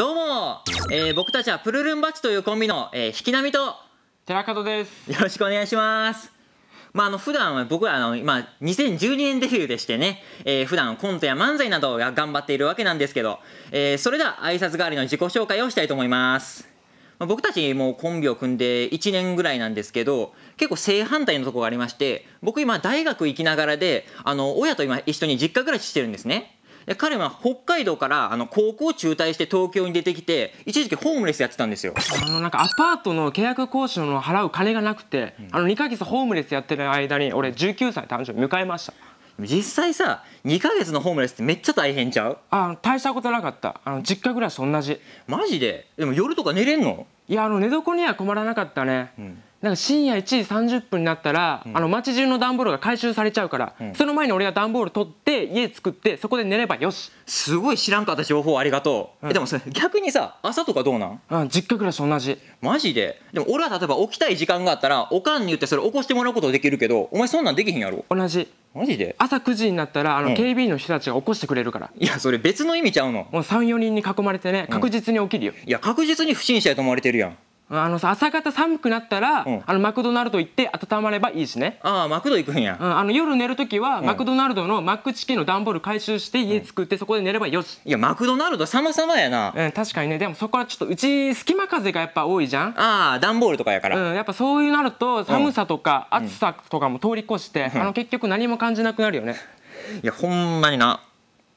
どうも、えー、僕たちはプルルンバチというコンビの、えー、引き波と寺門ですよろしくお願いしますまあ、あの普段は僕はあの今2012年デビューでしてね、えー、普段コントや漫才などが頑張っているわけなんですけど、えー、それでは挨拶代わりの自己紹介をしたいと思います、まあ、僕たちもうコンビを組んで1年ぐらいなんですけど結構正反対のとこがありまして僕今大学行きながらであの親と今一緒に実家暮らししてるんですね彼は北海道からあの高校中退して東京に出てきて一時期ホームレスやってたんですよあのなんかアパートの契約交渉の払う金がなくて、あの2ヶ月ホームレスやってる間に俺19歳誕生日迎えました実際さ2ヶ月のホームレスってめっちゃ大変ちゃうあ大したことなかったあの実家暮らし同じマジででも夜とか寝れんのいやあの寝床には困らなかったね、うん、なんか深夜1時30分になったら、うん、あの街中の段ボールが回収されちゃうから、うん、その前に俺が段ボール取って家作ってそこで寝ればよしすごい知らんかった情報ありがとう、うん、でもさ逆にさ朝とかどうなんうん実家暮らし同じマジででも俺は例えば起きたい時間があったらおかんに言ってそれ起こしてもらうことできるけどお前そんなんできひんやろ同じマジで朝9時になったらあの、警備員の人たちが起こしてくれるからいやそれ別の意味ちゃうのもう34人に囲まれてね確実に起きるよ、いや確実に不審者やと思われてるやんあのさ朝方寒くなったら、うん、あのマクドナルド行って温まればいいしねああマクド行くんや、うん、あの夜寝る時は、うん、マクドナルドのマックチキンの段ボール回収して家作ってそこで寝ればよし、いやマクドナルド様々やなうん確かにねでもそこはちょっとうち隙間風がやっぱ多いじゃんああ段ボールとかやからうんやっぱそういうなると寒さとか暑さとかも通り越して、あの結局何も感じなくなるよねいやほんまにな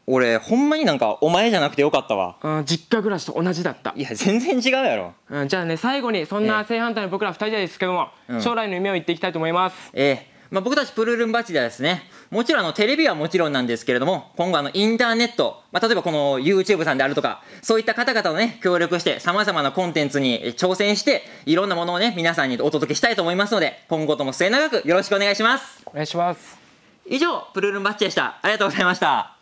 俺ほんまになんかお前じゃなくてよかったわうん実家暮らしと同じだったいや全然違うやろうんじゃあね最後にそんな正反対の僕ら2人ですけども、将来の夢を言っていきたいと思いますええまあ、僕たちプルルンバチではですねもちろんあのテレビはもちろんなんですけれども今後あのインターネット、まあ、例えばこの YouTube さんであるとかそういった方々のね協力してさまざまなコンテンツに挑戦していろんなものをね皆さんにお届けしたいと思いますので今後とも末永くよろしくお願いしますお願いします以上プルルンバッチでしたありがとうございました